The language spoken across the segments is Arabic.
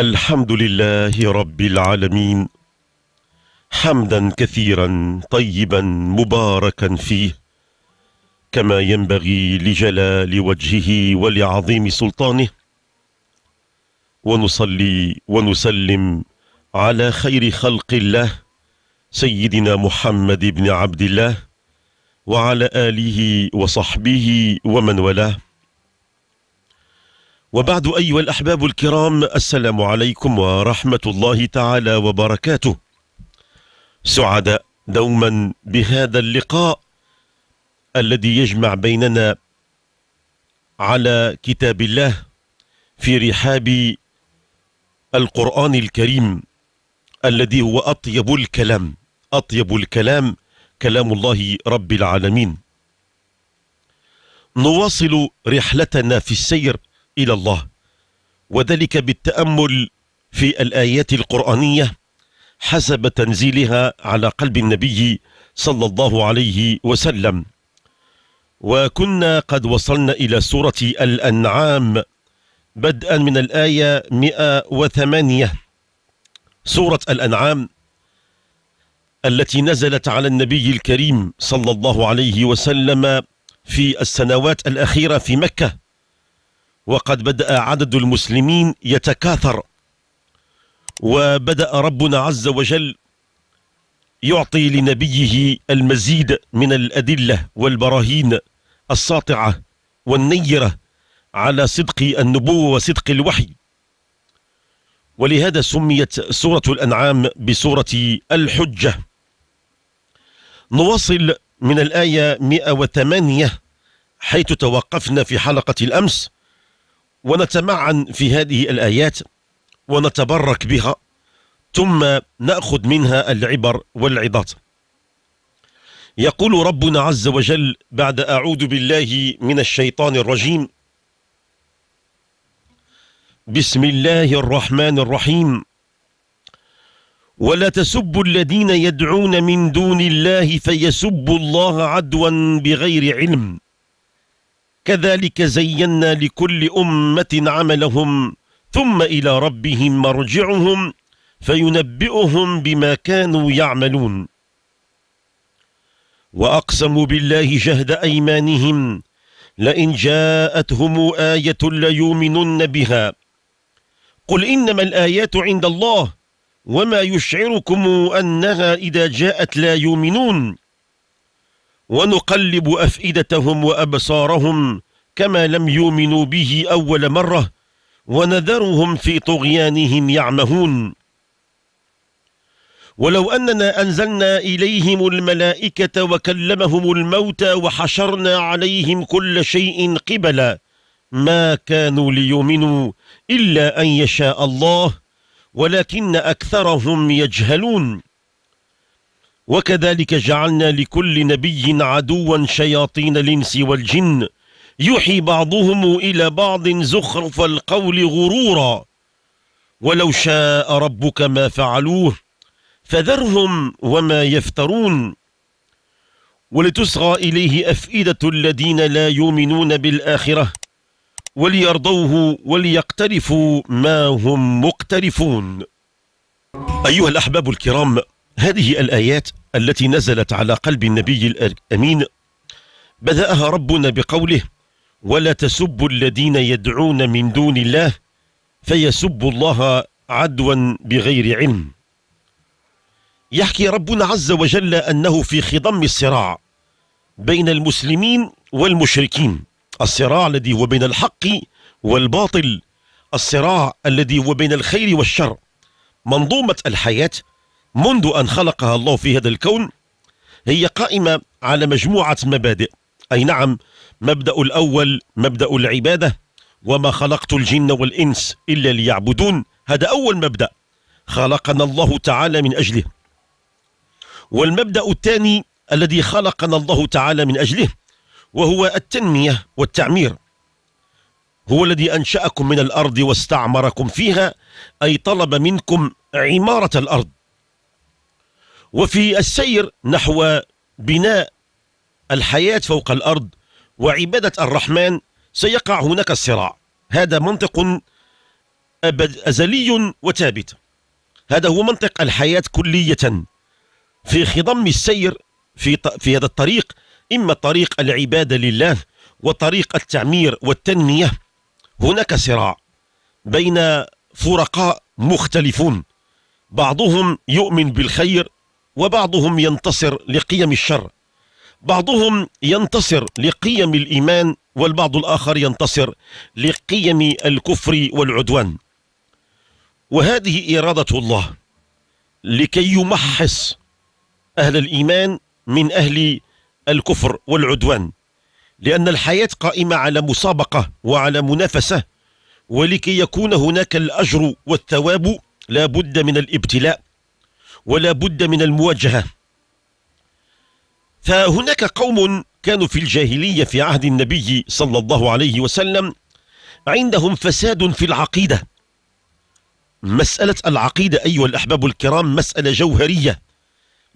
الحمد لله رب العالمين حمدا كثيرا طيبا مباركا فيه كما ينبغي لجلال وجهه ولعظيم سلطانه ونصلي ونسلم على خير خلق الله سيدنا محمد بن عبد الله وعلى آله وصحبه ومن والاه وبعد أيها الأحباب الكرام السلام عليكم ورحمة الله تعالى وبركاته سعداء دوما بهذا اللقاء الذي يجمع بيننا على كتاب الله في رحاب القرآن الكريم الذي هو أطيب الكلام أطيب الكلام كلام الله رب العالمين نواصل رحلتنا في السير إلى الله وذلك بالتأمل في الآيات القرآنية حسب تنزيلها على قلب النبي صلى الله عليه وسلم وكنا قد وصلنا إلى سورة الأنعام بدءا من الآية 108 سورة الأنعام التي نزلت على النبي الكريم صلى الله عليه وسلم في السنوات الأخيرة في مكة وقد بدأ عدد المسلمين يتكاثر وبدأ ربنا عز وجل يعطي لنبيه المزيد من الأدلة والبراهين الساطعة والنيرة على صدق النبوة وصدق الوحي ولهذا سميت سورة الأنعام بسورة الحجة نواصل من الآية 108 حيث توقفنا في حلقة الأمس ونتمعن في هذه الآيات ونتبرك بها ثم نأخذ منها العبر والعظات يقول ربنا عز وجل بعد أعوذ بالله من الشيطان الرجيم بسم الله الرحمن الرحيم ولا تسبوا الذين يدعون من دون الله فيسبوا الله عدوا بغير علم كذلك زينا لكل أمة عملهم ثم إلى ربهم مرجعهم فينبئهم بما كانوا يعملون وأقسموا بالله جهد أيمانهم لئن جاءتهم آية ليؤمنن بها قل إنما الآيات عند الله وما يشعركم أنها إذا جاءت لا يؤمنون ونقلب أفئدتهم وأبصارهم كما لم يؤمنوا به أول مرة ونذرهم في طغيانهم يعمهون ولو أننا أنزلنا إليهم الملائكة وكلمهم الموتى وحشرنا عليهم كل شيء قبلا ما كانوا ليؤمنوا إلا أن يشاء الله ولكن أكثرهم يجهلون وكذلك جعلنا لكل نبي عدوا شياطين الانس والجن يوحي بعضهم الى بعض زخرف القول غرورا ولو شاء ربك ما فعلوه فذرهم وما يفترون ولتصغى اليه افئده الذين لا يؤمنون بالاخره وليرضوه وليقترفوا ما هم مقترفون ايها الاحباب الكرام هذه الآيات التي نزلت على قلب النبي الأمين بدأها ربنا بقوله ولا تسبوا الذين يدعون من دون الله فيسبوا الله عدوا بغير علم يحكي ربنا عز وجل أنه في خضم الصراع بين المسلمين والمشركين الصراع الذي هو بين الحق والباطل الصراع الذي هو بين الخير والشر منظومة الحياة منذ أن خلقها الله في هذا الكون هي قائمة على مجموعة مبادئ أي نعم مبدأ الأول مبدأ العبادة وما خلقت الجن والإنس إلا ليعبدون هذا أول مبدأ خلقنا الله تعالى من أجله والمبدأ الثاني الذي خلقنا الله تعالى من أجله وهو التنمية والتعمير هو الذي أنشأكم من الأرض واستعمركم فيها أي طلب منكم عمارة الأرض وفي السير نحو بناء الحياة فوق الأرض وعبادة الرحمن سيقع هناك الصراع هذا منطق أزلي وثابت هذا هو منطق الحياة كلية في خضم السير في, في هذا الطريق إما طريق العبادة لله وطريق التعمير والتنمية هناك صراع بين فرقاء مختلفون بعضهم يؤمن بالخير وبعضهم ينتصر لقيم الشر بعضهم ينتصر لقيم الإيمان والبعض الآخر ينتصر لقيم الكفر والعدوان وهذه إرادة الله لكي يمحص أهل الإيمان من أهل الكفر والعدوان لأن الحياة قائمة على مسابقة وعلى منافسة ولكي يكون هناك الأجر والثواب لا بد من الابتلاء ولا بد من المواجهة فهناك قوم كانوا في الجاهلية في عهد النبي صلى الله عليه وسلم عندهم فساد في العقيدة مسألة العقيدة أيها الأحباب الكرام مسألة جوهرية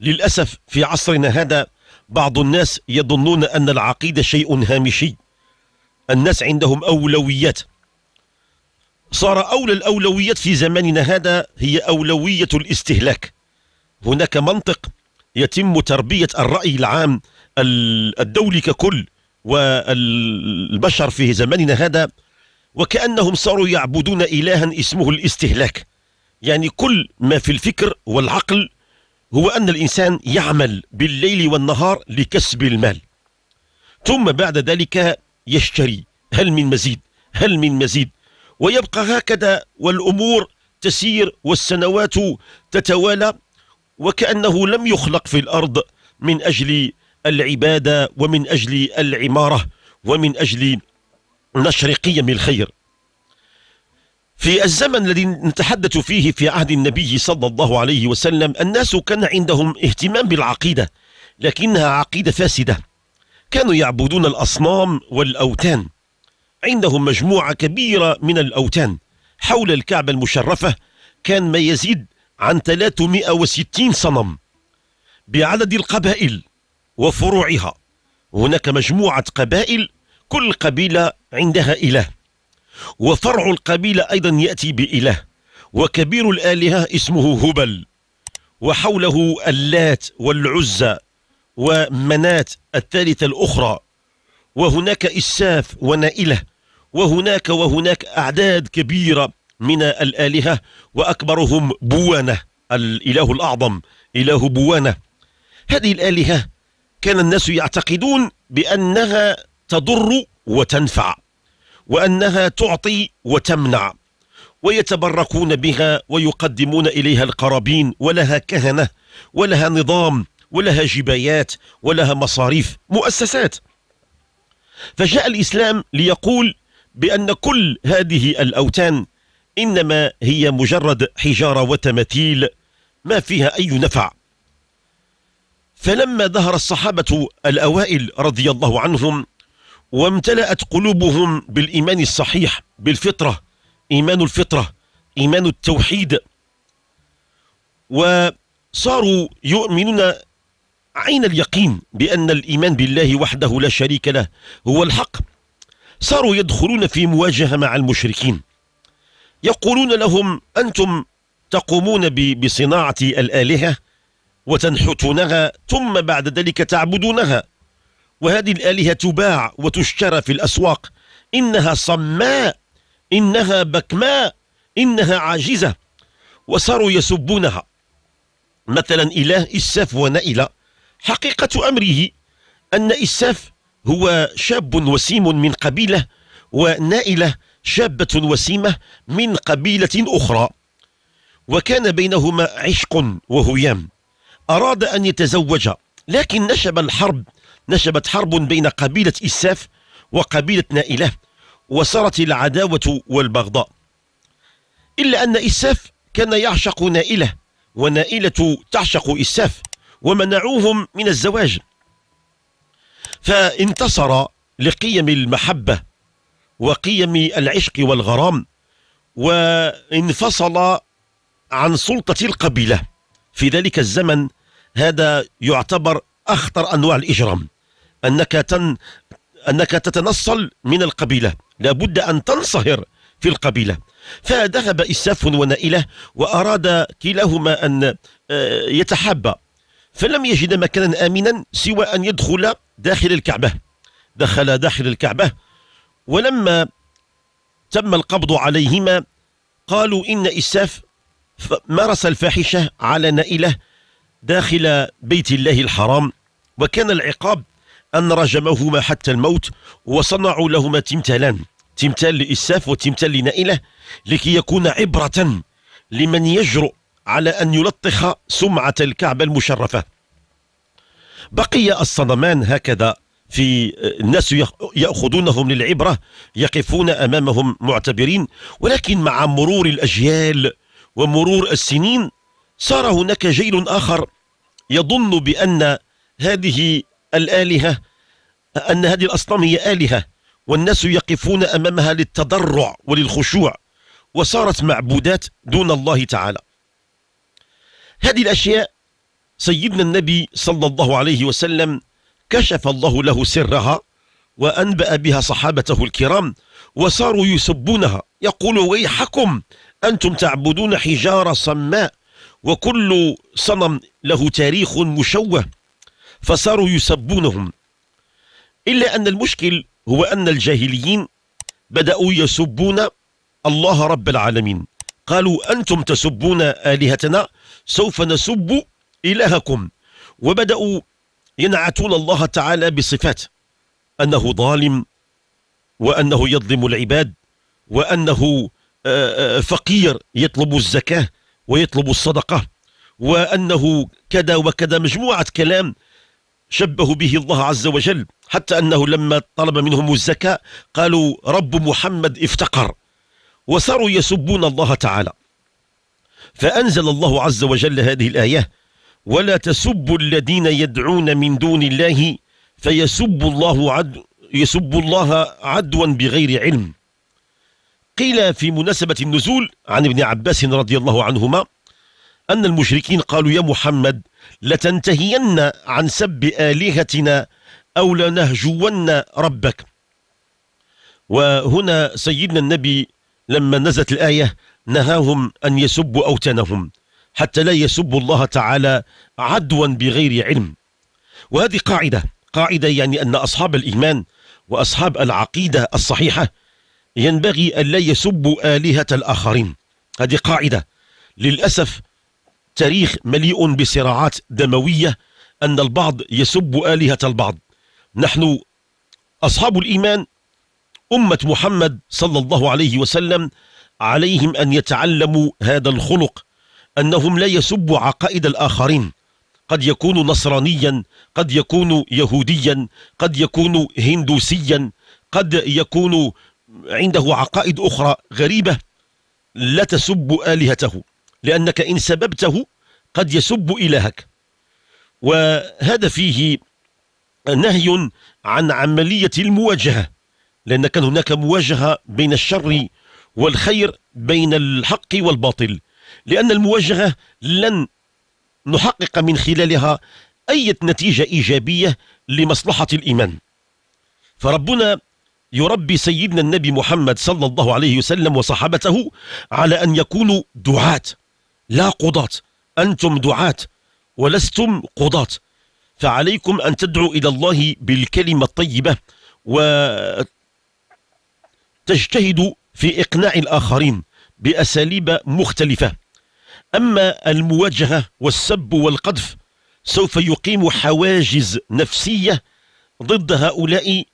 للأسف في عصرنا هذا بعض الناس يظنون أن العقيدة شيء هامشي الناس عندهم أولويات صار أولى الأولويات في زماننا هذا هي أولوية الاستهلاك هناك منطق يتم تربية الرأي العام الدولي ككل والبشر في زماننا هذا وكأنهم صاروا يعبدون إلها اسمه الاستهلاك يعني كل ما في الفكر والعقل هو أن الإنسان يعمل بالليل والنهار لكسب المال ثم بعد ذلك يشتري هل من مزيد هل من مزيد ويبقى هكذا والأمور تسير والسنوات تتوالى وكأنه لم يخلق في الأرض من أجل العبادة ومن أجل العمارة ومن أجل نشر قيم الخير في الزمن الذي نتحدث فيه في عهد النبي صلى الله عليه وسلم الناس كان عندهم اهتمام بالعقيدة لكنها عقيدة فاسدة كانوا يعبدون الأصنام والأوتان عندهم مجموعة كبيرة من الأوتان حول الكعبة المشرفة كان ما يزيد عن 360 صنم بعدد القبائل وفروعها هناك مجموعة قبائل كل قبيلة عندها إله وفرع القبيلة أيضا يأتي بإله وكبير الآلهة اسمه هبل وحوله اللات والعزى ومنات الثالثة الأخرى وهناك إساف ونائلة وهناك وهناك أعداد كبيرة من الآلهة وأكبرهم بوانة الإله الأعظم إله بوانة هذه الآلهة كان الناس يعتقدون بأنها تضر وتنفع وأنها تعطي وتمنع ويتبركون بها ويقدمون إليها القرابين ولها كهنة ولها نظام ولها جبايات ولها مصاريف مؤسسات فجاء الإسلام ليقول بأن كل هذه الأوتان إنما هي مجرد حجارة وتماثيل ما فيها أي نفع فلما ظهر الصحابة الأوائل رضي الله عنهم وامتلأت قلوبهم بالإيمان الصحيح بالفطرة إيمان الفطرة إيمان التوحيد وصاروا يؤمنون عين اليقين بأن الإيمان بالله وحده لا شريك له هو الحق صاروا يدخلون في مواجهة مع المشركين يقولون لهم أنتم تقومون بصناعة الآلهة وتنحتونها ثم بعد ذلك تعبدونها وهذه الآلهة تباع وتشترى في الأسواق إنها صماء إنها بكماء إنها عاجزة وصاروا يسبونها مثلا إله إساف ونائلة حقيقة أمره أن إساف هو شاب وسيم من قبيلة ونائلة شابة وسيمة من قبيلة أخرى وكان بينهما عشق وهيام أراد أن يتزوج لكن نشب الحرب نشبت حرب بين قبيلة إساف وقبيلة نائلة وصارت العداوة والبغضاء إلا أن إساف كان يعشق نائلة ونائلة تعشق إساف ومنعوهم من الزواج فانتصر لقيم المحبة وقيم العشق والغرام وانفصل عن سلطة القبيلة في ذلك الزمن هذا يعتبر أخطر أنواع الإجرام أنك تن أنك تتنصل من القبيلة لابد أن تنصهر في القبيلة فذهب إساف ونائلة وأراد كلاهما أن آه، يتحابا فلم يجد مكانا آمنا سوى أن يدخل داخل الكعبة دخل داخل الكعبة ولما تم القبض عليهما قالوا إن إساف مارس الفاحشة على نائلة داخل بيت الله الحرام وكان العقاب أن رجمهما حتى الموت وصنعوا لهما تمثالان تمثال لإساف وتمثال لنائلة لكي يكون عبرة لمن يجرؤ على أن يلطخ سمعة الكعبة المشرفة بقي الصنمان هكذا في آه، الناس يأخذونهم للعبرة يقفون أمامهم معتبرين ولكن مع مرور الأجيال ومرور السنين صار هناك جيل آخر يظن بأن هذه الآلهة أن هذه الأصنام هي آلهة والناس يقفون أمامها للتضرع وللخشوع وصارت معبودات دون الله تعالى هذه الأشياء سيدنا النبي صلى الله عليه وسلم كشف الله له سرها وأنبأ بها صحابته الكرام وصاروا يسبونها يقول ويحكم أنتم تعبدون حجارة صماء وكل صنم له تاريخ مشوه فصاروا يسبونهم إلا أن المشكل هو أن الجاهليين بدأوا يسبون الله رب العالمين قالوا أنتم تسبون آلهتنا سوف نسب إلهكم وبدأوا ينعتون الله تعالى بصفاته أنه ظالم وأنه يظلم العباد وأنه آه، آه، فقير يطلب الزكاة ويطلب الصدقة وأنه كذا وكذا مجموعة كلام شبه به الله عز وجل حتى أنه لما طلب منهم الزكاة قالوا رب محمد افتقر وصاروا يسبون الله تعالى فأنزل الله عز وجل هذه الآية ولا تسبوا الذين يدعون من دون الله فيسبوا الله عدو يسب الله عدوا بغير علم قيل في مناسبة النزول عن ابن عباس رضي الله عنهما أن المشركين قالوا يا محمد لتنتهين عن سب آلهتنا أو لنهجون ربك وهنا سيدنا النبي لما نزلت الآية نهاهم أن يسبوا أوتانهم حتى لا يسبوا الله تعالى عدوا بغير علم وهذه قاعدة قاعدة يعني أن أصحاب الإيمان وأصحاب العقيدة الصحيحة ينبغي أن لا يسبوا آلهة الآخرين هذه قاعدة للأسف تاريخ مليء بصراعات دموية أن البعض يسب آلهة البعض نحن أصحاب الإيمان أمة محمد صلى الله عليه وسلم عليهم أن يتعلموا هذا الخلق أنهم لا يسبوا عقائد الآخرين قد يكون نصرانيا قد يكون يهوديا قد يكون هندوسيا قد يكون عنده عقائد أخرى غريبة لا تسب آلهته لأنك إن سببته قد يسب إلهك وهذا فيه نهي عن عملية المواجهة لأن كان هناك مواجهة بين الشر والخير بين الحق والباطل لأن المواجهة لن نحقق من خلالها أي نتيجة إيجابية لمصلحة الإيمان فربنا يربي سيدنا النبي محمد صلى الله عليه وسلم وصحابته على أن يكونوا دعاة لا قضاة أنتم دعاة ولستم قضاة فعليكم أن تدعوا إلى الله بالكلمة الطيبة وتجتهدوا في إقناع الآخرين بأساليب مختلفة أما المواجهة والسب والقذف سوف يقيم حواجز نفسية ضد هؤلاء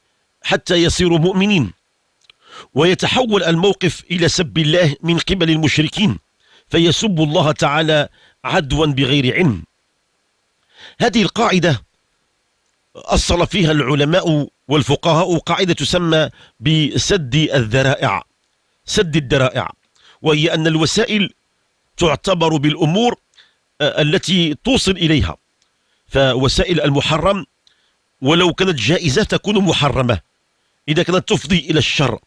حتى يصيروا مؤمنين ويتحول الموقف إلى سب الله من قبل المشركين فيسب الله تعالى عدوا بغير علم هذه القاعدة أصل فيها العلماء والفقهاء قاعدة تسمى بسد الذرائع سد الذرائع وهي أن الوسائل تعتبر بالأمور آه، التي توصل إليها فوسائل المحرم ولو كانت جائزة تكون محرمة إذا كانت تفضي إلى الشر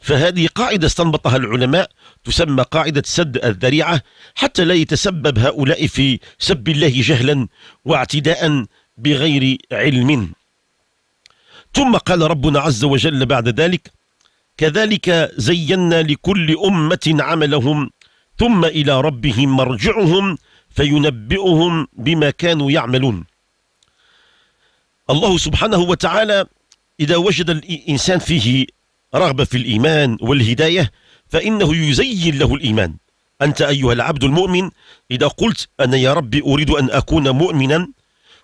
فهذه قاعدة استنبطها العلماء تسمى قاعدة سد الذريعة حتى لا يتسبب هؤلاء في سب الله جهلا واعتداء بغير علم ثم قال ربنا عز وجل بعد ذلك كذلك زينا لكل أمة عملهم ثم إلى ربهم مرجعهم فينبئهم بما كانوا يعملون الله سبحانه وتعالى إذا وجد الإنسان فيه رغبة في الإيمان والهداية فإنه يزين له الإيمان أنت أيها العبد المؤمن إذا قلت أنا يا ربي أريد أن أكون مؤمنا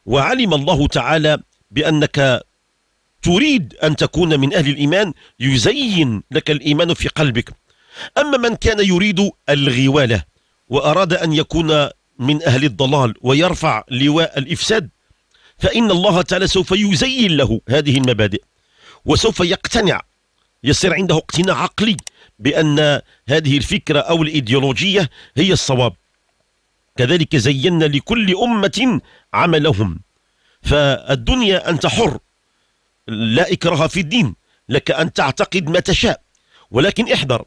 وعلم الله تعالى بأنك تريد أن تكون من أهل الإيمان يزين لك الإيمان في قلبك أما من كان يريد الغوالة وأراد أن يكون من أهل الضلال ويرفع لواء الإفساد فإن الله تعالى سوف يزين له هذه المبادئ وسوف يقتنع يصير عنده اقتناع عقلي بأن هذه الفكرة أو الإيديولوجية هي الصواب كذلك زينا لكل أمة عملهم فالدنيا أنت حر لا إكراه في الدين لك أن تعتقد ما تشاء ولكن احذر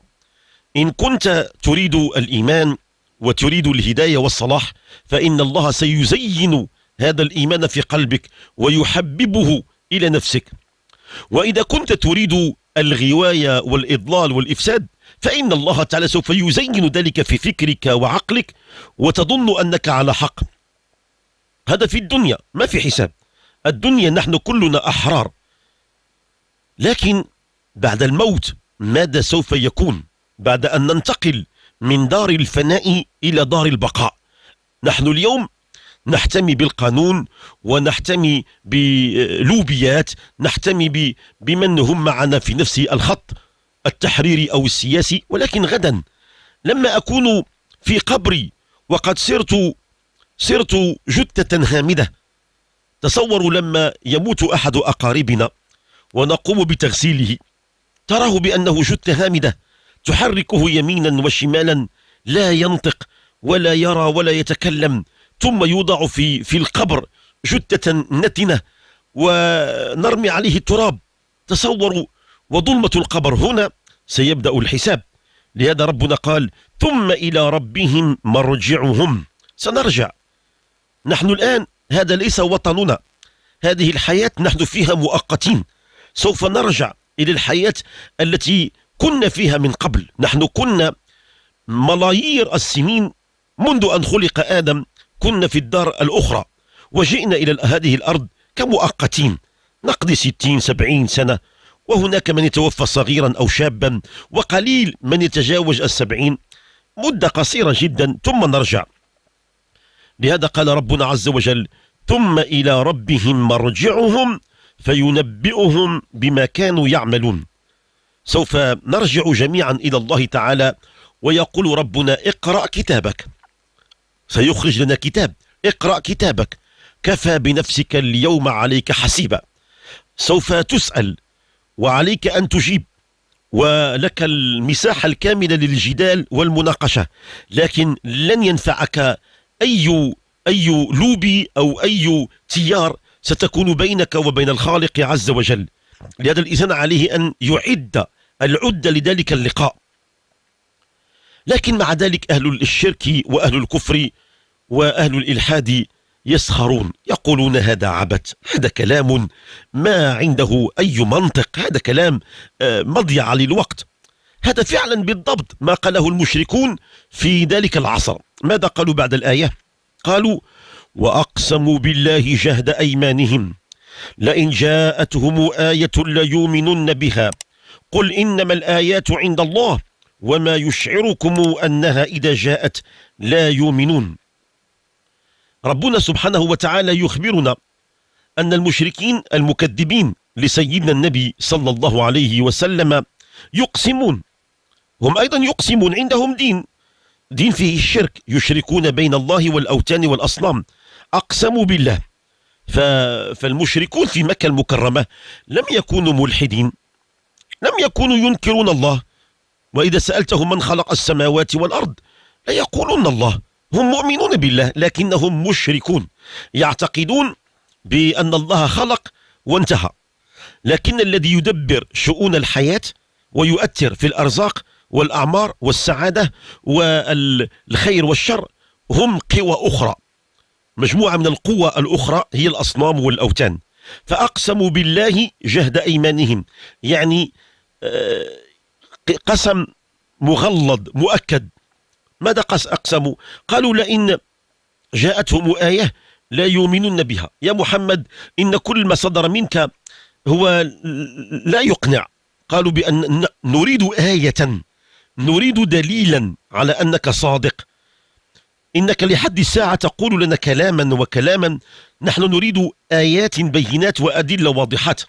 إن كنت تريد الإيمان وتريد الهداية والصلاح فإن الله سيزين هذا الإيمان في قلبك ويحببه إلى نفسك وإذا كنت تريد الغواية والإضلال والإفساد فإن الله تعالى سوف يزين ذلك في فكرك وعقلك وتظن أنك على حق هذا في الدنيا ما في حساب الدنيا نحن كلنا أحرار لكن بعد الموت ماذا سوف يكون بعد أن ننتقل من دار الفناء إلى دار البقاء نحن اليوم نحتمي بالقانون ونحتمي بلوبيات نحتمي بمن هم معنا في نفس الخط التحريري أو السياسي ولكن غدا لما أكون في قبري وقد صرت صرت جثة هامدة تصوروا لما يموت أحد أقاربنا ونقوم بتغسيله تراه بأنه جثة هامدة تحركه يمينا وشمالا لا ينطق ولا يرى ولا يتكلم ثم يوضع في في القبر جثة نتنة ونرمي عليه التراب تصوروا وظلمة القبر هنا سيبدأ الحساب لهذا ربنا قال ثم إلى ربهم مرجعهم سنرجع نحن الآن هذا ليس وطننا هذه الحياة نحن فيها مؤقتين سوف نرجع إلى الحياة التي كنا فيها من قبل نحن كنا ملايير السنين منذ أن خلق آدم كنا في الدار الأخرى وجئنا إلى هذه الأرض كمؤقتين نقضي ستين سبعين سنة وهناك من يتوفى صغيرا أو شابا وقليل من يتجاوز السبعين مدة قصيرة جدا ثم نرجع لهذا قال ربنا عز وجل ثم إلى ربهم مرجعهم فينبئهم بما كانوا يعملون سوف نرجع جميعا إلى الله تعالى ويقول ربنا اقرأ كتابك سيخرج لنا كتاب اقرأ كتابك كفى بنفسك اليوم عليك حسيبا سوف تسأل وعليك أن تجيب ولك المساحة الكاملة للجدال والمناقشة لكن لن ينفعك أي أي لوبي أو أي تيار ستكون بينك وبين الخالق عز وجل لهذا الإنسان عليه أن يعد العدة لذلك اللقاء لكن مع ذلك أهل الشرك وأهل الكفر وأهل الإلحاد يسخرون يقولون هذا عبث هذا كلام ما عنده أي منطق هذا كلام آه، مضيعة للوقت هذا فعلا بالضبط ما قاله المشركون في ذلك العصر ماذا قالوا بعد الآية قالوا وأقسموا بالله جهد أيمانهم لئن جاءتهم آية ليؤمنن بها قل إنما الآيات عند الله وما يشعركم أنها إذا جاءت لا يؤمنون ربنا سبحانه وتعالى يخبرنا أن المشركين المكذبين لسيدنا النبي صلى الله عليه وسلم يقسمون هم أيضا يقسمون عندهم دين دين فيه الشرك يشركون بين الله والأوتان والأصنام أقسموا بالله فالمشركون في مكة المكرمة لم يكونوا ملحدين لم يكونوا ينكرون الله وإذا سألتهم من خلق السماوات والأرض لا يقولون الله هم مؤمنون بالله لكنهم مشركون يعتقدون بأن الله خلق وانتهى لكن الذي يدبر شؤون الحياة ويؤثر في الأرزاق والأعمار والسعادة والخير والشر هم قوى أخرى مجموعة من القوى الأخرى هي الأصنام والأوتان فأقسموا بالله جهد أيمانهم يعني آه، قسم مغلظ مؤكد ماذا قس أقسموا قالوا لئن جاءتهم آية لا يؤمنون بها يا محمد إن كل ما صدر منك هو لا يقنع قالوا بأن نريد آية نريد دليلا على أنك صادق إنك لحد الساعة تقول لنا كلاما وكلاما نحن نريد آيات بينات وأدلة واضحات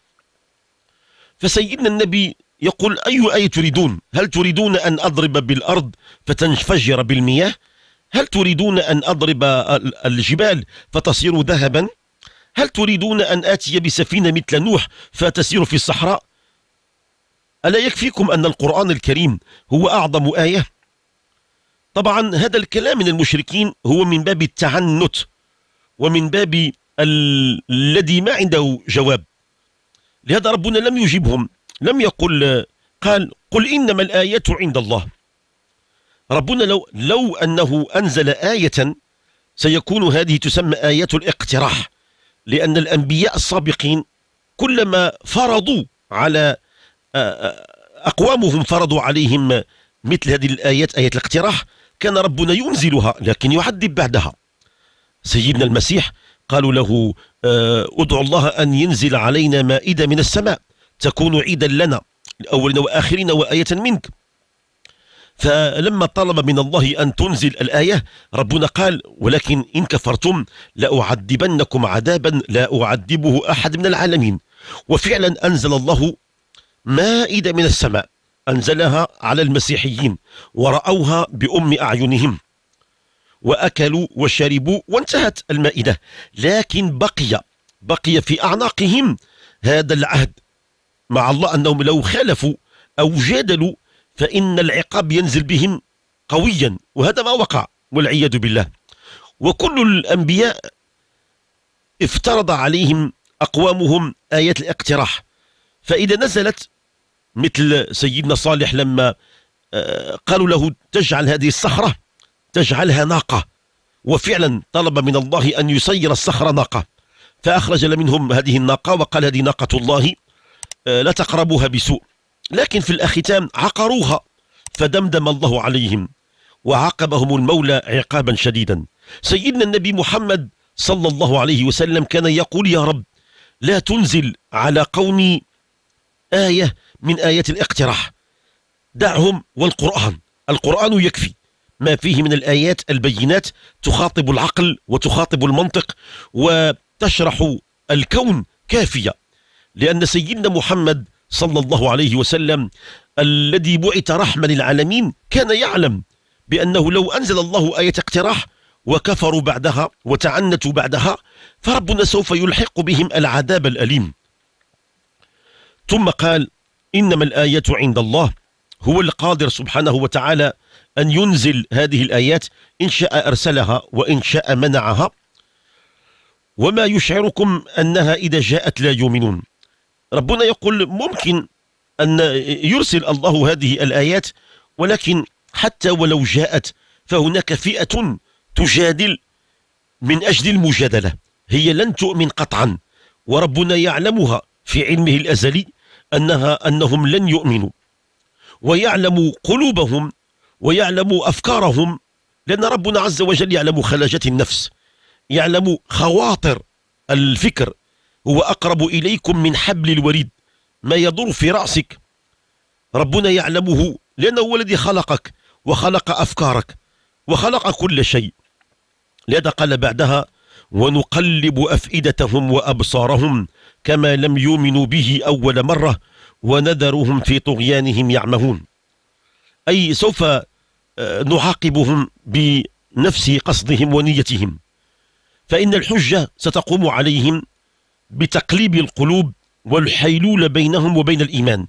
فسيدنا النبي يقول أي آية تريدون هل تريدون أن أضرب بالأرض فتنفجر بالمياه هل تريدون أن أضرب الجبال فتصير ذهبا هل تريدون أن آتي بسفينة مثل نوح فتسير في الصحراء ألا يكفيكم أن القرآن الكريم هو أعظم آية طبعا هذا الكلام من المشركين هو من باب التعنت ومن باب الذي ما عنده جواب لهذا ربنا لم يجيبهم لم يقل قال قل إنما الآية عند الله ربنا لو, لو أنه أنزل آية سيكون هذه تسمى آية الاقتراح لأن الأنبياء السابقين كلما فرضوا على آه، آه، أقوامهم فرضوا عليهم مثل هذه الآيات آية الاقتراح كان ربنا ينزلها لكن يعذب بعدها سيدنا المسيح قالوا له آه، ادعو الله أن ينزل علينا مائدة من السماء تكون عيدا لنا الأولين وآخرين وآية منك فلما طلب من الله أن تنزل الآية ربنا قال ولكن إن كفرتم لأعذبنكم عذابا لا أعذبه أحد من العالمين وفعلا أنزل الله مائدة من السماء أنزلها على المسيحيين ورأوها بأم أعينهم وأكلوا وشربوا وانتهت المائدة لكن بقي بقي في أعناقهم هذا العهد مع الله أنهم لو خالفوا أو جادلوا فإن العقاب ينزل بهم قويا وهذا ما وقع والعياذ بالله وكل الأنبياء افترض عليهم أقوامهم آيات الاقتراح فإذا نزلت مثل سيدنا صالح لما آه، قالوا له تجعل هذه الصخرة تجعلها ناقة وفعلا طلب من الله أن يسير الصخرة ناقة فأخرج منهم هذه الناقة وقال هذه ناقة الله آه، لا تقربوها بسوء لكن في الأختام عقروها فدمدم الله عليهم وعاقبهم المولى عقابا شديدا سيدنا النبي محمد صلى الله عليه وسلم كان يقول يا رب لا تنزل على قومي آية من آيات الاقتراح دعهم والقرآن القرآن يكفي ما فيه من الآيات البينات تخاطب العقل وتخاطب المنطق وتشرح الكون كافية لأن سيدنا محمد صلى الله عليه وسلم الذي بعث رحمة للعالمين كان يعلم بأنه لو أنزل الله آية اقتراح وكفروا بعدها وتعنتوا بعدها فربنا سوف يلحق بهم العذاب الأليم ثم قال إنما الآية عند الله هو القادر سبحانه وتعالى أن ينزل هذه الآيات إن شاء أرسلها وإن شاء منعها وما يشعركم أنها إذا جاءت لا يؤمنون ربنا يقول ممكن أن يرسل الله هذه الآيات ولكن حتى ولو جاءت فهناك فئة تجادل من أجل المجادلة هي لن تؤمن قطعا وربنا يعلمها في علمه الأزلي أنها أنهم لن يؤمنوا ويعلم قلوبهم ويعلم أفكارهم لأن ربنا عز وجل يعلم خلاجات النفس يعلم خواطر الفكر هو أقرب إليكم من حبل الوريد ما يدور في رأسك ربنا يعلمه لأنه هو الذي خلقك وخلق أفكارك وخلق كل شيء لذا قال بعدها ونقلب أفئدتهم وأبصارهم كما لم يؤمنوا به أول مرة ونذرهم في طغيانهم يعمهون أي سوف آه، نعاقبهم بنفس قصدهم ونيتهم فإن الحجة ستقوم عليهم بتقليب القلوب والحيلولة بينهم وبين الإيمان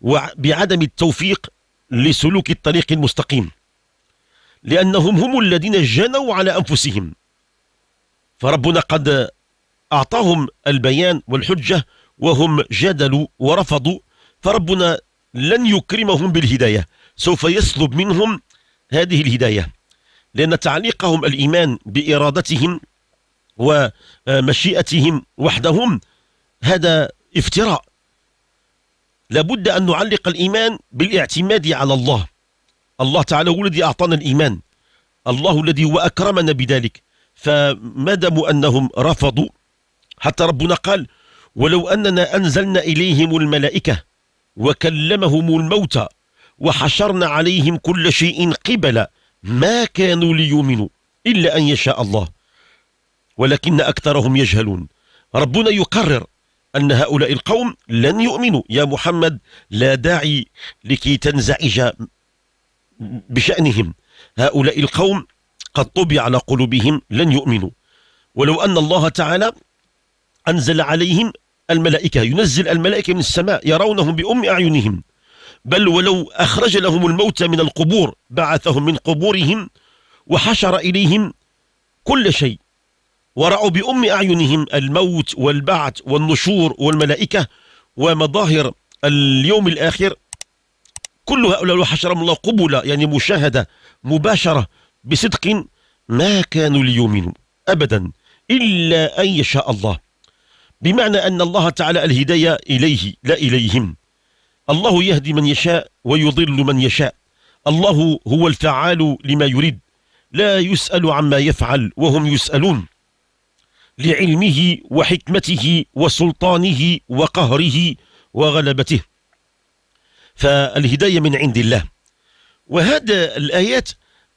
وبعدم التوفيق لسلوك الطريق المستقيم لأنهم هم الذين جنوا على أنفسهم فربنا قد أعطاهم البيان والحجة وهم جدلوا ورفضوا فربنا لن يكرمهم بالهداية سوف يسلب منهم هذه الهداية لأن تعليقهم الإيمان بإرادتهم ومشيئتهم وحدهم هذا افتراء لابد أن نعلق الإيمان بالاعتماد على الله الله تعالى هو الذي أعطانا الإيمان الله الذي هو أكرمنا بذلك فما دام أنهم رفضوا حتى ربنا قال ولو أننا أنزلنا إليهم الملائكة وكلمهم الموتى وحشرنا عليهم كل شيء قبل ما كانوا ليؤمنوا إلا أن يشاء الله ولكن أكثرهم يجهلون ربنا يقرر أن هؤلاء القوم لن يؤمنوا يا محمد لا داعي لكي تنزعج بشأنهم هؤلاء القوم قد طبع على قلوبهم لن يؤمنوا ولو أن الله تعالى أنزل عليهم الملائكة ينزل الملائكة من السماء يرونهم بأم أعينهم بل ولو أخرج لهم الموتى من القبور بعثهم من قبورهم وحشر إليهم كل شيء ورأوا بأم أعينهم الموت والبعث والنشور والملائكة ومظاهر اليوم الآخر كل هؤلاء وحشرهم الله قبلة يعني مشاهدة مباشرة بصدق ما كانوا ليؤمنوا أبدا إلا أن يشاء الله بمعنى أن الله تعالى الهداية إليه لا إليهم الله يهدي من يشاء ويضل من يشاء الله هو الفعال لما يريد لا يسأل عما يفعل وهم يسألون لعلمه وحكمته وسلطانه وقهره وغلبته فالهداية من عند الله وهذا الآيات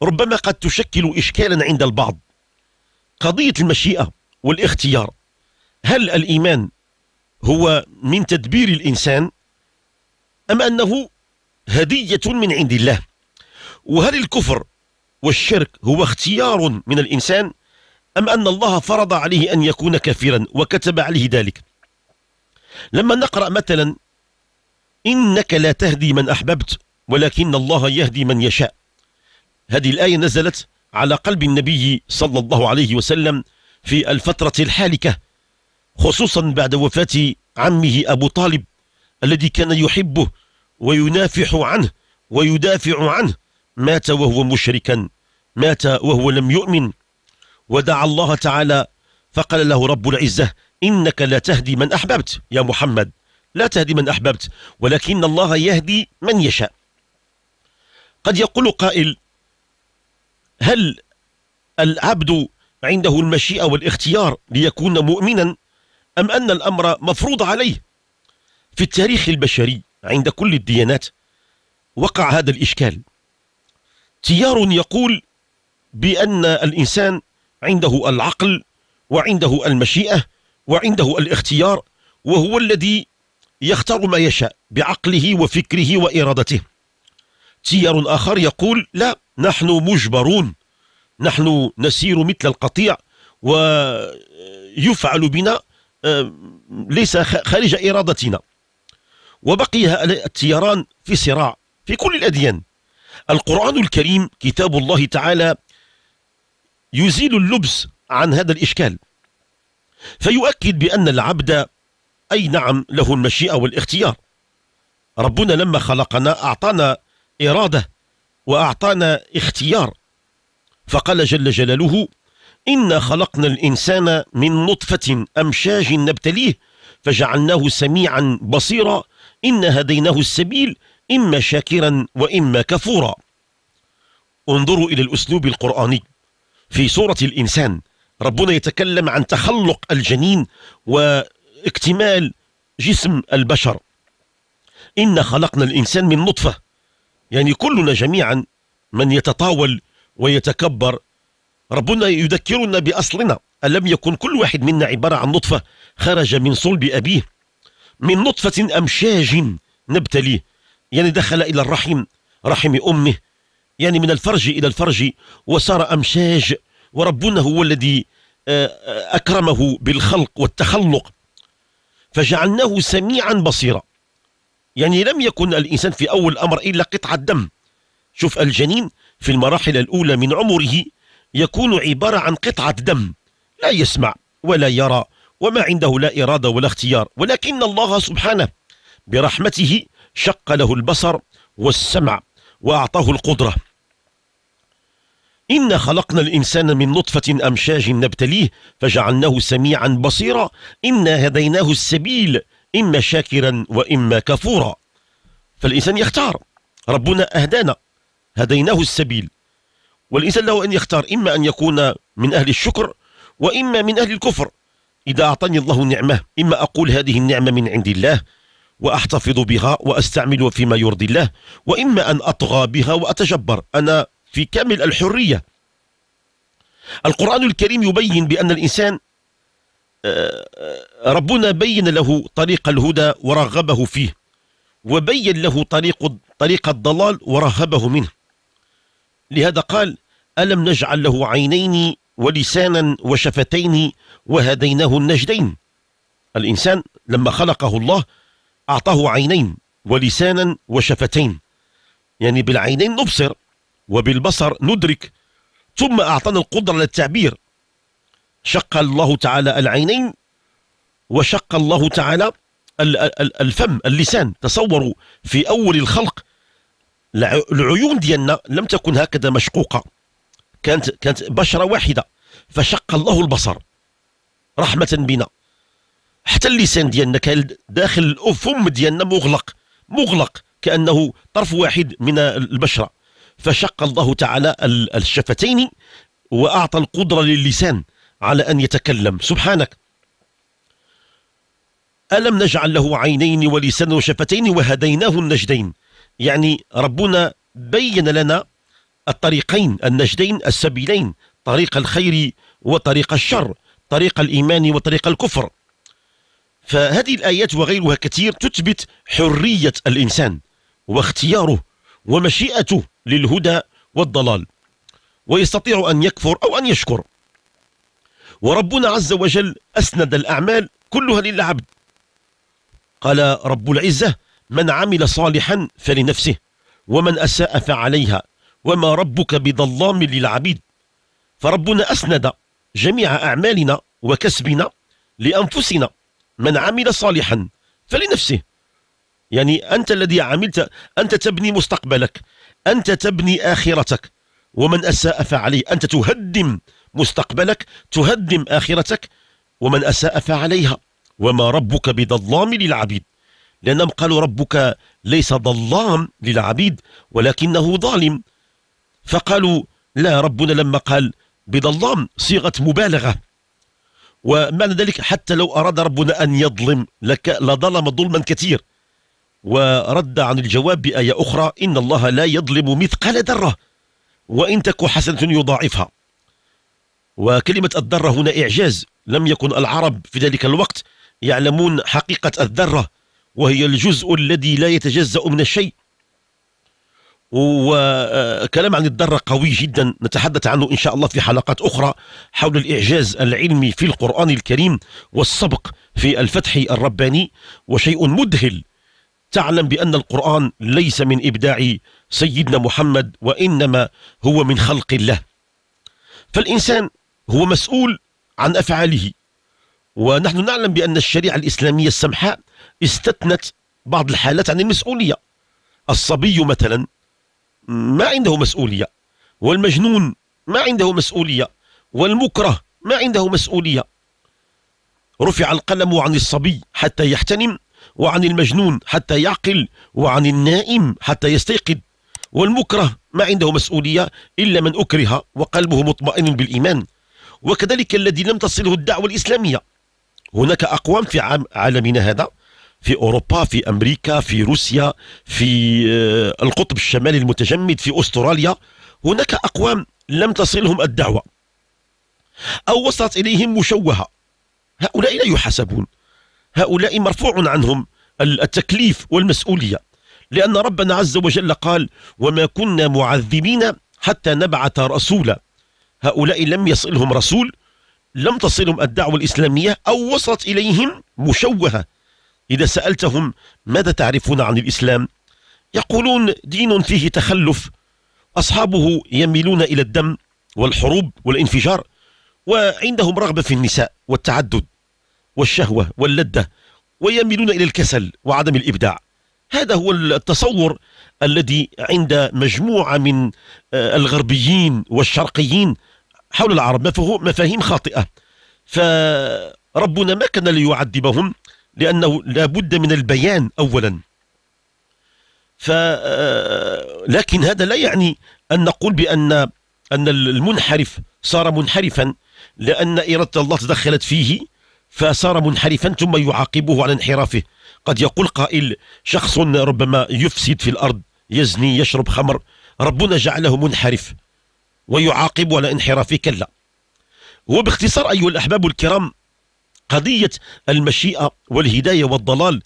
ربما قد تشكل إشكالا عند البعض قضية المشيئة والاختيار هل الإيمان هو من تدبير الإنسان أم أنه هدية من عند الله وهل الكفر والشرك هو اختيار من الإنسان أم أن الله فرض عليه أن يكون كافرا وكتب عليه ذلك لما نقرأ مثلا إنك لا تهدي من أحببت ولكن الله يهدي من يشاء هذه الآية نزلت على قلب النبي صلى الله عليه وسلم في الفترة الحالكة خصوصا بعد وفاة عمه أبو طالب الذي كان يحبه وينافح عنه ويدافع عنه مات وهو مشركا مات وهو لم يؤمن ودعا الله تعالى فقال له رب العزة إنك لا تهدي من أحببت يا محمد لا تهدي من أحببت ولكن الله يهدي من يشاء قد يقول قائل هل العبد عنده المشيئة والاختيار ليكون مؤمنا أم أن الأمر مفروض عليه في التاريخ البشري عند كل الديانات وقع هذا الإشكال تيار يقول بأن الإنسان عنده العقل وعنده المشيئة وعنده الاختيار وهو الذي يختار ما يشاء بعقله وفكره وإرادته تيار آخر يقول لا نحن مجبرون نحن نسير مثل القطيع ويفعل بنا آه، ليس خارج إرادتنا وبقي التياران في صراع في كل الأديان القرآن الكريم كتاب الله تعالى يزيل اللبس عن هذا الإشكال فيؤكد بأن العبد أي نعم له المشيئة والاختيار ربنا لما خلقنا أعطانا إرادة وأعطانا اختيار فقال جل جلاله إنا خلقنا الإنسان من نطفة أمشاج نبتليه فجعلناه سميعا بصيرا إنا هديناه السبيل إما شاكرا وإما كفورا انظروا إلى الأسلوب القرآني في سورة الإنسان ربنا يتكلم عن تخلق الجنين واكتمال جسم البشر إن خلقنا الإنسان من نطفة يعني كلنا جميعا من يتطاول ويتكبر ربنا يذكرنا بأصلنا ألم يكن كل واحد منا عبارة عن نطفة خرج من صلب أبيه من نطفة أمشاج نبتليه يعني دخل إلى الرحم رحم أمه يعني من الفرج إلى الفرج وصار أمشاج وربنا هو الذي آه، آه، أكرمه بالخلق والتخلق فجعلناه سميعا بصيرا يعني لم يكن الإنسان في أول أمر إلا قطعة دم شوف الجنين في المراحل الأولى من عمره يكون عبارة عن قطعة دم لا يسمع ولا يرى وما عنده لا إرادة ولا اختيار ولكن الله سبحانه برحمته شق له البصر والسمع وأعطاه القدرة إنا خلقنا الإنسان من نطفة أمشاج نبتليه فجعلناه سميعا بصيرا إنا هديناه السبيل إما شاكرا وإما كفورا فالإنسان يختار ربنا أهدانا هديناه السبيل والإنسان له أن يختار إما أن يكون من أهل الشكر وإما من أهل الكفر إذا أعطاني الله نعمة إما أقول هذه النعمة من عند الله وأحتفظ بها وأستعملها فيما يرضي الله وإما أن أطغى بها وأتجبر أنا في كامل الحرية القرآن الكريم يبين بأن الإنسان آه، آه، ربنا بين له طريق الهدى ورغبه فيه وبين له طريق طريق الضلال ورهبه منه لهذا قال ألم نجعل له عينين ولسانا وشفتين وهديناه النجدين الإنسان لما خلقه الله أعطاه عينين ولسانا وشفتين يعني بالعينين نبصر وبالبصر ندرك ثم أعطانا القدرة للتعبير شق الله تعالى العينين وشق الله تعالى الفم اللسان تصوروا في أول الخلق العيون ديالنا لم تكن هكذا مشقوقة كانت كانت بشره واحده فشق الله البصر رحمه بنا حتى اللسان ديالنا كان داخل الفم ديالنا مغلق مغلق كانه طرف واحد من البشره فشق الله تعالى الشفتين واعطى القدره للسان على ان يتكلم سبحانك الم نجعل له عينين ولسانا وشفتين وهديناه النجدين يعني ربنا بين لنا الطريقين النجدين السبيلين طريق الخير وطريق الشر طريق الإيمان وطريق الكفر فهذه الآيات وغيرها كثير تثبت حرية الإنسان واختياره ومشيئته للهدى والضلال ويستطيع أن يكفر أو أن يشكر وربنا عز وجل أسند الأعمال كلها للعبد قال رب العزة من عمل صالحا فلنفسه ومن أساء فعليها وما ربك بظلام للعبيد فربنا أسند جميع أعمالنا وكسبنا لأنفسنا من عمل صالحا فلنفسه يعني أنت الذي عملت أنت تبني مستقبلك أنت تبني آخرتك ومن أساء فعليه أنت تهدم مستقبلك تهدم آخرتك ومن أساء فعليها وما ربك بظلام للعبيد لأنهم قالوا ربك ليس ظلام للعبيد ولكنه ظالم فقالوا لا ربنا لما قال بظلام صيغة مبالغة ومعنى ذلك حتى لو أراد ربنا أن يظلم لك لظلم ظلما كثير ورد عن الجواب بآية أخرى إن الله لا يظلم مثقال ذرة وإن تك حسنة يضاعفها وكلمة الذرة هنا إعجاز لم يكن العرب في ذلك الوقت يعلمون حقيقة الذرة وهي الجزء الذي لا يتجزأ من الشيء وكلام عن الدرة قوي جدا نتحدث عنه إن شاء الله في حلقات أخرى حول الإعجاز العلمي في القرآن الكريم والسبق في الفتح الرباني وشيء مذهل تعلم بأن القرآن ليس من إبداع سيدنا محمد وإنما هو من خلق الله فالإنسان هو مسؤول عن أفعاله ونحن نعلم بأن الشريعة الإسلامية السمحاء استثنت بعض الحالات عن المسؤولية الصبي مثلا ما عنده مسؤولية والمجنون ما عنده مسؤولية والمكره ما عنده مسؤولية رفع القلم عن الصبي حتى يحتنم وعن المجنون حتى يعقل وعن النائم حتى يستيقظ والمكره ما عنده مسؤولية إلا من أكره وقلبه مطمئن بالإيمان وكذلك الذي لم تصله الدعوة الإسلامية هناك أقوام في عالمنا هذا في اوروبا في امريكا في روسيا في آه، القطب الشمالي المتجمد في استراليا هناك اقوام لم تصلهم الدعوه او وصلت اليهم مشوهه هؤلاء لا يحاسبون هؤلاء مرفوع عنهم التكليف والمسؤوليه لان ربنا عز وجل قال وما كنا معذبين حتى نبعث رسولا هؤلاء لم يصلهم رسول لم تصلهم الدعوه الاسلاميه او وصلت اليهم مشوهه إذا سألتهم ماذا تعرفون عن الإسلام يقولون دين فيه تخلف أصحابه يميلون إلى الدم والحروب والانفجار وعندهم رغبة في النساء والتعدد والشهوة واللذة ويميلون إلى الكسل وعدم الإبداع هذا هو التصور الذي عند مجموعة من آه، الغربيين والشرقيين حول العرب مفاهيم خاطئة فربنا ما كان ليعذبهم لأنه لا بد من البيان أولا ف آه، لكن هذا لا يعني أن نقول بأن أن المنحرف صار منحرفا لأن إرادة الله تدخلت فيه فصار منحرفا ثم يعاقبه على انحرافه قد يقول قائل شخص ربما يفسد في الأرض يزني يشرب خمر ربنا جعله منحرف ويعاقب على انحرافه كلا وباختصار أيها الأحباب الكرام قضية المشيئة والهداية والضلال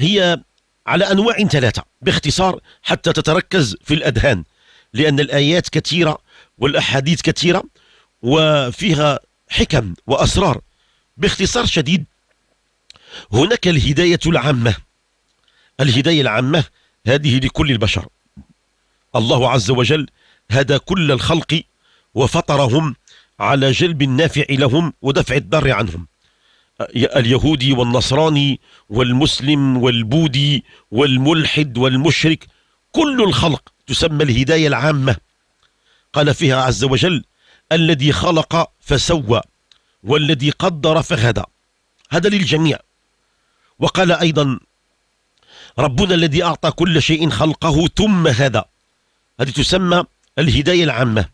هي على أنواع ثلاثة باختصار حتى تتركز في الأذهان لأن الآيات كثيرة والأحاديث كثيرة وفيها حكم وأسرار باختصار شديد هناك الهداية العامة الهداية العامة هذه لكل البشر الله عز وجل هدى كل الخلق وفطرهم على جلب النافع لهم ودفع الضر عنهم اليهودي والنصراني والمسلم والبوذي والملحد والمشرك كل الخلق تسمى الهداية العامة قال فيها عز وجل الذي خلق فسوى والذي قدر فهدى هذا للجميع وقال أيضا ربنا الذي أعطى كل شيء خلقه ثم هدى هذه تسمى الهداية العامة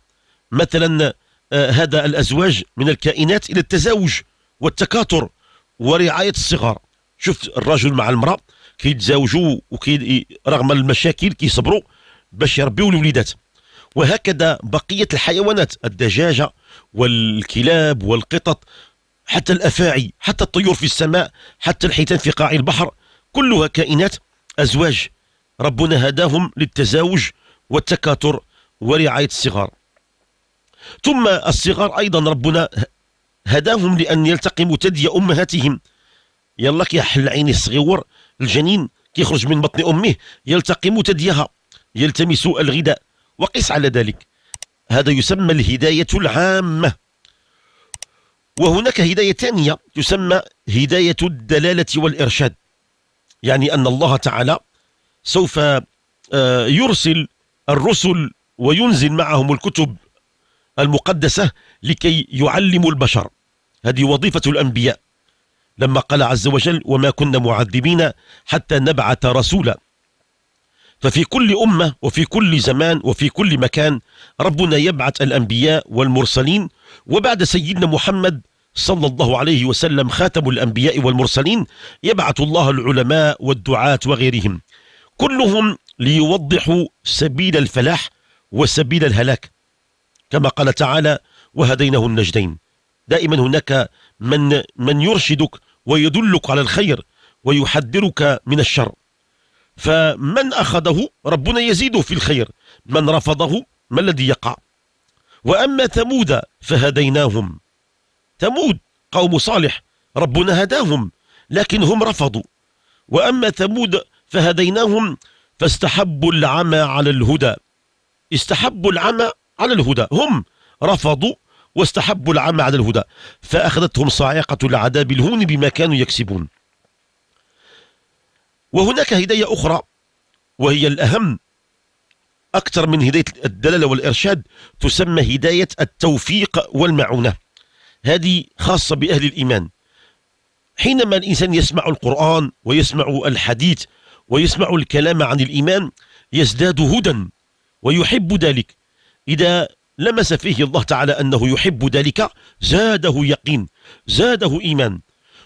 مثلا آه، هذا الأزواج من الكائنات إلى التزاوج والتكاثر ورعايه الصغار شفت الرجل مع المراه كيتزاوجوا وكي رغم المشاكل كيصبروا باش يربيوا الوليدات وهكذا بقيه الحيوانات الدجاجه والكلاب والقطط حتى الافاعي حتى الطيور في السماء حتى الحيتان في قاع البحر كلها كائنات ازواج ربنا هداهم للتزاوج والتكاثر ورعايه الصغار ثم الصغار ايضا ربنا هداهم لأن يلتقموا ثدي أمهاتهم يلا كيحل عيني الصغيور الجنين كيخرج من بطن أمه يلتقم ثديها يلتمس الغذاء وقس على ذلك هذا يسمى الهداية العامة وهناك هداية ثانية تسمى هداية الدلالة والإرشاد يعني أن الله تعالى سوف آه، يرسل الرسل وينزل معهم الكتب المقدسة لكي يعلموا البشر هذه وظيفة الأنبياء لما قال عز وجل وما كنا معذبين حتى نبعث رسولا ففي كل أمة وفي كل زمان وفي كل مكان ربنا يبعث الأنبياء والمرسلين وبعد سيدنا محمد صلى الله عليه وسلم خاتم الأنبياء والمرسلين يبعث الله العلماء والدعاة وغيرهم كلهم ليوضحوا سبيل الفلاح وسبيل الهلاك كما قال تعالى وهديناه النجدين دائما هناك من من يرشدك ويدلك على الخير ويحذرك من الشر فمن أخذه ربنا يزيده في الخير من رفضه ما الذي يقع وأما ثمود فهديناهم ثمود قوم صالح ربنا هداهم لكن هم رفضوا وأما ثمود فهديناهم فاستحبوا العمى على الهدى استحبوا العمى على الهدى هم رفضوا واستحبوا العمى على الهدى فأخذتهم صاعقة العذاب الهون بما كانوا يكسبون وهناك هداية أخرى وهي الأهم أكثر من هداية الدلالة والإرشاد تسمى هداية التوفيق والمعونة هذه خاصة بأهل الإيمان حينما الإنسان يسمع القرآن ويسمع الحديث ويسمع الكلام عن الإيمان يزداد هدى ويحب ذلك إذا لمس فيه الله تعالى أنه يحب ذلك زاده يقين زاده إيمان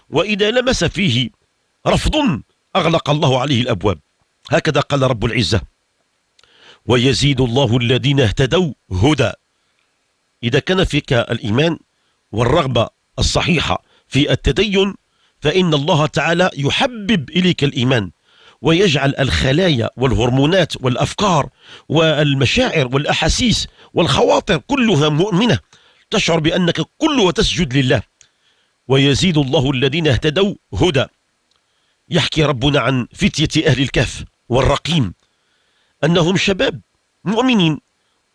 وإذا لمس فيه رفض أغلق الله عليه الأبواب هكذا قال رب العزة ويزيد الله الذين اهتدوا هدى إذا كان فيك الإيمان والرغبة الصحيحة في التدين فإن الله تعالى يحبب إليك الإيمان ويجعل الخلايا والهرمونات والأفكار والمشاعر والأحاسيس والخواطر كلها مؤمنة تشعر بأنك كل وتسجد لله ويزيد الله الذين اهتدوا هدى يحكي ربنا عن فتية أهل الكهف والرقيم أنهم شباب مؤمنين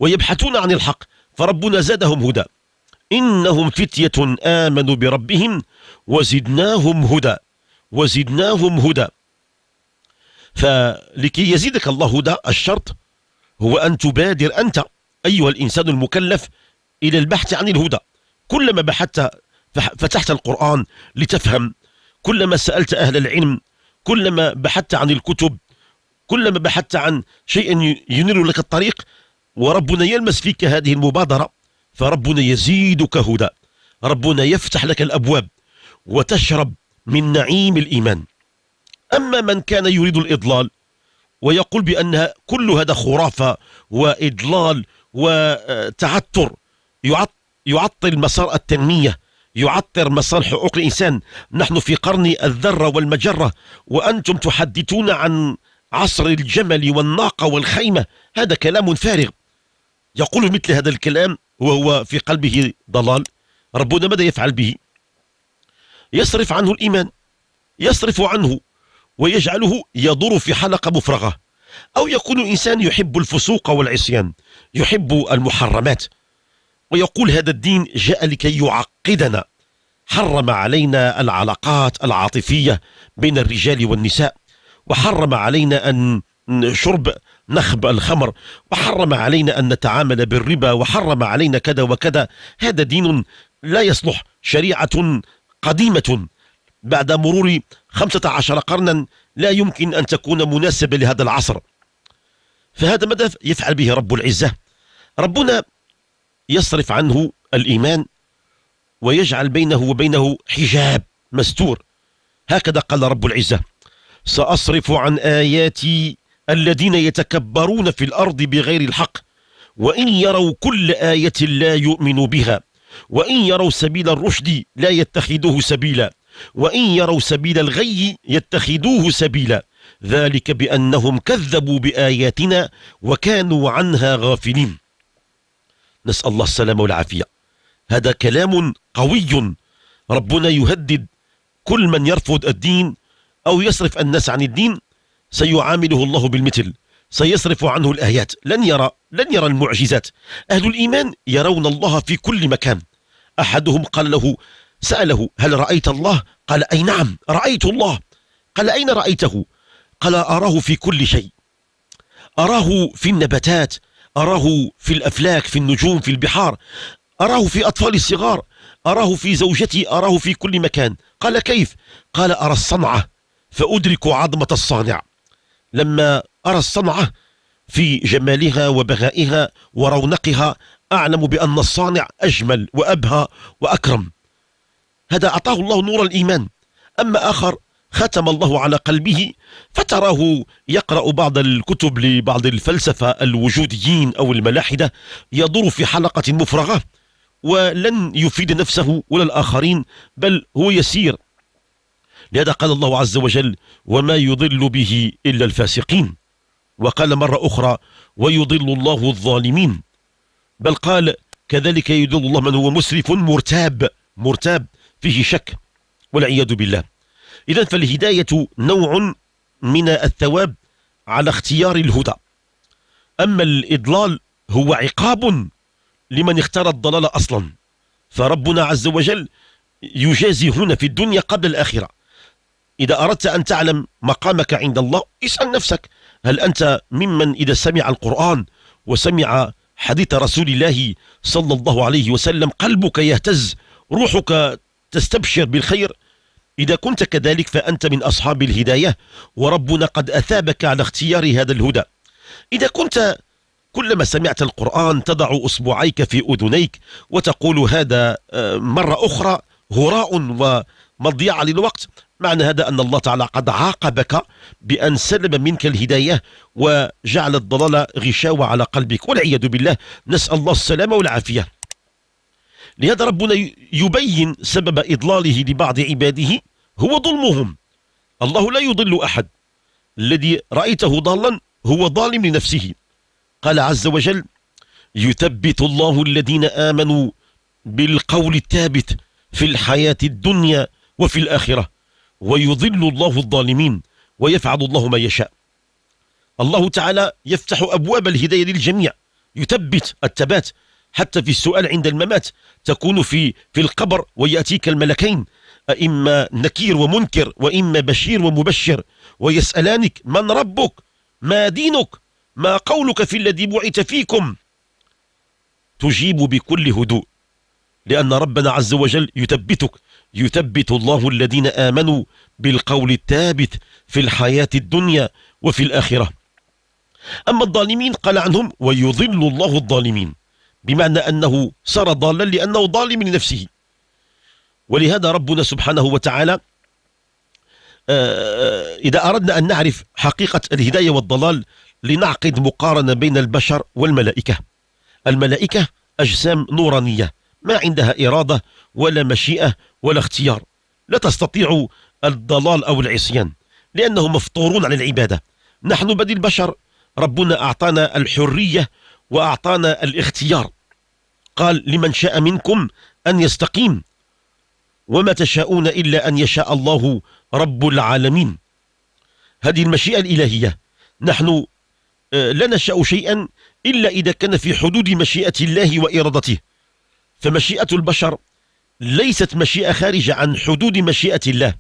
ويبحثون عن الحق فربنا زادهم هدى إنهم فتية آمنوا بربهم وزدناهم هدى وزدناهم هدى فلكي يزيدك الله هدى الشرط هو أن تبادر أنت أيها الإنسان المكلف إلى البحث عن الهدى كلما بحثت فتحت القرآن لتفهم كلما سألت أهل العلم كلما بحثت عن الكتب كلما بحثت عن شيء ينير لك الطريق وربنا يلمس فيك هذه المبادرة فربنا يزيدك هدى ربنا يفتح لك الأبواب وتشرب من نعيم الإيمان أما من كان يريد الإضلال ويقول بأنها كل هذا خرافة وإضلال وتعتر يعطل مسار التنمية يعطر مسار حقوق الإنسان نحن في قرن الذرة والمجرة وأنتم تحدثون عن عصر الجمل والناقة والخيمة هذا كلام فارغ يقول مثل هذا الكلام وهو في قلبه ضلال ربنا ماذا يفعل به يصرف عنه الإيمان يصرف عنه ويجعله يدور في حلقة مفرغة أو يكون إنسان يحب الفسوق والعصيان يحب المحرمات ويقول هذا الدين جاء لكي يعقدنا حرم علينا العلاقات العاطفية بين الرجال والنساء وحرم علينا أن شرب نخب الخمر وحرم علينا أن نتعامل بالربا وحرم علينا كذا وكذا هذا دين لا يصلح شريعة قديمة بعد مرور خمسة عشر قرنا لا يمكن أن تكون مناسبة لهذا العصر فهذا ماذا يفعل به رب العزة ربنا يصرف عنه الإيمان ويجعل بينه وبينه حجاب مستور هكذا قال رب العزة سأصرف عن آياتي الذين يتكبرون في الأرض بغير الحق وإن يروا كل آية لا يؤمنوا بها وإن يروا سبيل الرشد لا يتخذوه سبيلا وإن يروا سبيل الغي يتخذوه سبيلا ذلك بأنهم كذبوا بآياتنا وكانوا عنها غافلين نسأل الله السلامة والعافية هذا كلام قوي ربنا يهدد كل من يرفض الدين أو يصرف الناس عن الدين سيعامله الله بالمثل سيصرف عنه الآيات لن يرى لن يرى المعجزات أهل الإيمان يرون الله في كل مكان أحدهم قال له سأله هل رأيت الله؟ قال أي نعم رأيت الله قال أين رأيته؟ قال أراه في كل شيء أراه في النباتات أراه في الأفلاك في النجوم في البحار أراه في أطفال الصغار أراه في زوجتي أراه في كل مكان قال كيف؟ قال أرى الصنعة فأدرك عظمة الصانع لما أرى الصنعة في جمالها وبغائها ورونقها أعلم بأن الصانع أجمل وأبهى وأكرم هذا أعطاه الله نور الإيمان أما آخر ختم الله على قلبه فتراه يقرأ بعض الكتب لبعض الفلسفة الوجوديين أو الملاحدة يدور في حلقة مفرغة ولن يفيد نفسه ولا الآخرين بل هو يسير لهذا قال الله عز وجل وما يضل به إلا الفاسقين وقال مرة أخرى ويضل الله الظالمين بل قال كذلك يضل الله من هو مسرف مرتاب مرتاب فيه شك والعياذ بالله إذا فالهداية نوع من الثواب على اختيار الهدى أما الإضلال هو عقاب لمن اختار الضلال أصلا فربنا عز وجل يجازي هنا في الدنيا قبل الآخرة إذا أردت أن تعلم مقامك عند الله اسأل نفسك هل أنت ممن إذا سمع القرآن وسمع حديث رسول الله صلى الله عليه وسلم قلبك يهتز روحك تستبشر بالخير إذا كنت كذلك فأنت من أصحاب الهداية وربنا قد أثابك على اختيار هذا الهدى إذا كنت كلما سمعت القرآن تضع أصبعيك في أذنيك وتقول هذا آه، مرة أخرى هراء ومضيعة للوقت معنى هذا أن الله تعالى قد عاقبك بأن سلم منك الهداية وجعل الضلال غشاوة على قلبك والعياذ بالله نسأل الله السلامة والعافية لهذا ربنا يبين سبب إضلاله لبعض عباده هو ظلمهم الله لا يضل أحد الذي رأيته ضالا هو ظالم لنفسه قال عز وجل يثبت الله الذين آمنوا بالقول الثابت في الحياة الدنيا وفي الآخرة ويضل الله الظالمين ويفعل الله ما يشاء الله تعالى يفتح أبواب الهداية للجميع يثبت الثبات حتى في السؤال عند الممات تكون في في القبر ويأتيك الملكين إما نكير ومنكر وإما بشير ومبشر ويسألانك من ربك ما دينك ما قولك في الذي بعث فيكم تجيب بكل هدوء لأن ربنا عز وجل يثبتك يثبت الله الذين آمنوا بالقول الثابت في الحياة الدنيا وفي الآخرة أما الظالمين قال عنهم ويضل الله الظالمين بمعنى أنه صار ضالا لأنه ظالم لنفسه ولهذا ربنا سبحانه وتعالى آه، آه، إذا أردنا أن نعرف حقيقة الهداية والضلال لنعقد مقارنة بين البشر والملائكة الملائكة أجسام نورانية ما عندها إرادة ولا مشيئة ولا اختيار لا تستطيع الضلال أو العصيان لأنهم مفطورون على العبادة نحن بدي البشر ربنا أعطانا الحرية وأعطانا الاختيار قال لمن شاء منكم أن يستقيم وما تشاءون إلا أن يشاء الله رب العالمين هذه المشيئة الإلهية نحن آه، لا نشاء شيئا إلا إذا كان في حدود مشيئة الله وإرادته فمشيئة البشر ليست مشيئة خارجة عن حدود مشيئة الله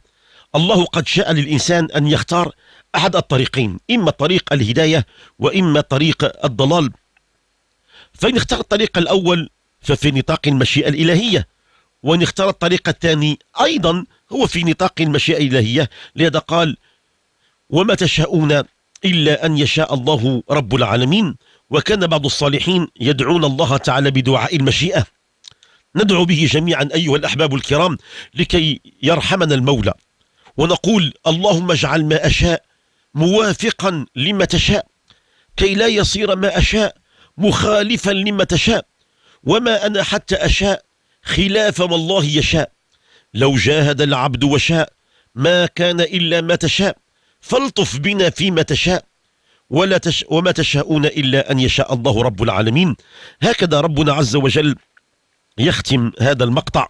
الله قد شاء للإنسان أن يختار أحد الطريقين إما طريق الهداية وإما طريق الضلال فإن اختار الطريق الأول ففي نطاق المشيئة الإلهية وإن اختار الطريق الثاني أيضا هو في نطاق المشيئة الإلهية لهذا قال وما تشاءون إلا أن يشاء الله رب العالمين وكان بعض الصالحين يدعون الله تعالى بدعاء المشيئة ندعو به جميعا أيها الأحباب الكرام لكي يرحمنا المولى ونقول اللهم اجعل ما أشاء موافقا لما تشاء كي لا يصير ما أشاء مخالفا لما تشاء وما أنا حتى أشاء خلاف ما الله يشاء لو جاهد العبد وشاء ما كان إلا ما تشاء فالطف بنا فيما تشاء ولا تش وما تشاءون إلا أن يشاء الله رب العالمين هكذا ربنا عز وجل يختم هذا المقطع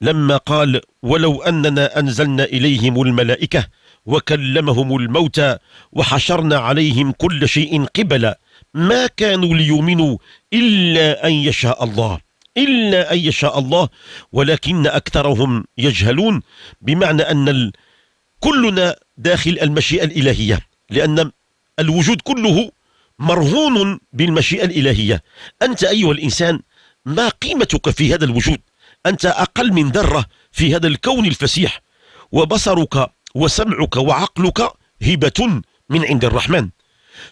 لما قال ولو أننا أنزلنا إليهم الملائكة وكلمهم الموتى وحشرنا عليهم كل شيء قبلا ما كانوا ليؤمنوا إلا أن يشاء الله إلا أن يشاء الله ولكن أكثرهم يجهلون بمعنى أن كلنا داخل المشيئة الإلهية لأن الوجود كله مرهون بالمشيئة الإلهية أنت أيها الإنسان ما قيمتك في هذا الوجود أنت أقل من ذرة في هذا الكون الفسيح وبصرك وسمعك وعقلك هبة من عند الرحمن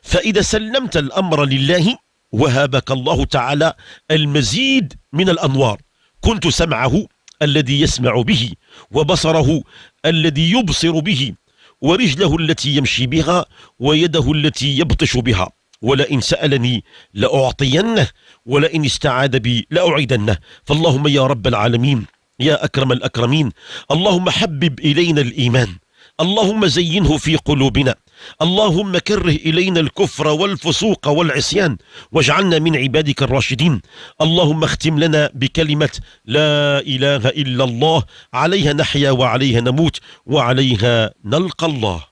فإذا سلمت الأمر لله وهبك الله تعالى المزيد من الأنوار كنت سمعه الذي يسمع به وبصره الذي يبصر به ورجله التي يمشي بها ويده التي يبطش بها ولئن سألني لأعطينه ولئن استعاد بي لأعيدنه فاللهم يا رب العالمين يا أكرم الأكرمين اللهم حبب إلينا الإيمان اللهم زينه في قلوبنا اللهم كره إلينا الكفر والفسوق والعصيان واجعلنا من عبادك الراشدين اللهم اختم لنا بكلمة لا إله إلا الله عليها نحيا وعليها نموت وعليها نلقى الله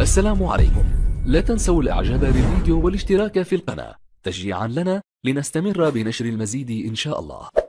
السلام عليكم لا تنسوا الإعجاب بالفيديو والاشتراك في القناة تشجيعا لنا لنستمر بنشر المزيد إن شاء الله